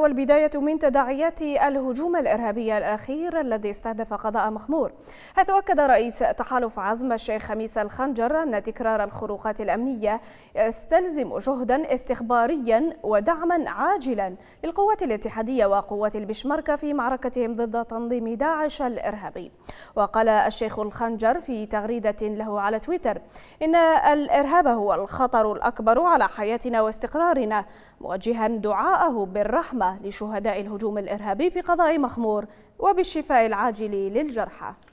والبداية من تداعيات الهجوم الإرهابي الأخير الذي استهدف قضاء مخمور حيث أكد رئيس تحالف عزم الشيخ خميس الخنجر أن تكرار الخروقات الأمنية يستلزم جهدا استخباريا ودعما عاجلا للقوات الاتحادية وقوات البشمركة في معركتهم ضد تنظيم داعش الإرهابي وقال الشيخ الخنجر في تغريدة له على تويتر إن الإرهاب هو الخطر الأكبر على حياتنا واستقرارنا موجها دعاءه بالرحمة لشهداء الهجوم الإرهابي في قضاء مخمور وبالشفاء العاجل للجرحى